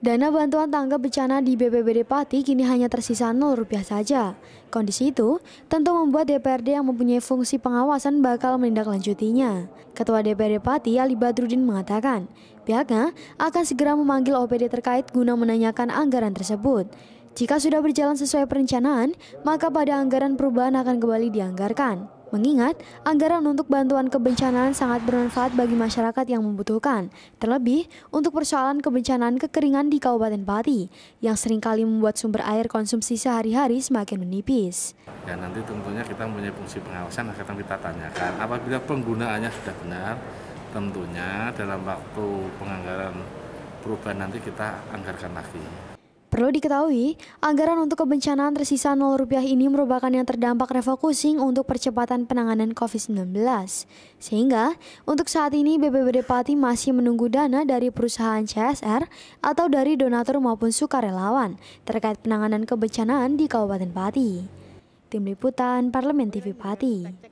Dana bantuan tangga bencana di BPBD Pati kini hanya tersisa nol rupiah saja. Kondisi itu tentu membuat DPRD yang mempunyai fungsi pengawasan bakal menindaklanjutinya. Ketua DPRD Pati Ali Badrudin mengatakan, pihaknya akan segera memanggil OPD terkait guna menanyakan anggaran tersebut. Jika sudah berjalan sesuai perencanaan, maka pada anggaran perubahan akan kembali dianggarkan. Mengingat, anggaran untuk bantuan kebencanaan sangat bermanfaat bagi masyarakat yang membutuhkan, terlebih untuk persoalan kebencanaan kekeringan di Kabupaten Pati, yang seringkali membuat sumber air konsumsi sehari-hari semakin menipis. Ya, nanti tentunya kita mempunyai fungsi pengawasan akan kita tanyakan. Apabila penggunaannya sudah benar, tentunya dalam waktu penganggaran perubahan nanti kita anggarkan lagi. Perlu diketahui, anggaran untuk kebencanaan tersisa 0 rupiah ini merupakan yang terdampak refocusing untuk percepatan penanganan COVID-19. Sehingga, untuk saat ini BPBD Pati masih menunggu dana dari perusahaan CSR atau dari donatur maupun sukarelawan terkait penanganan kebencanaan di Kabupaten Pati. Tim Liputan Parlemen TV Pati.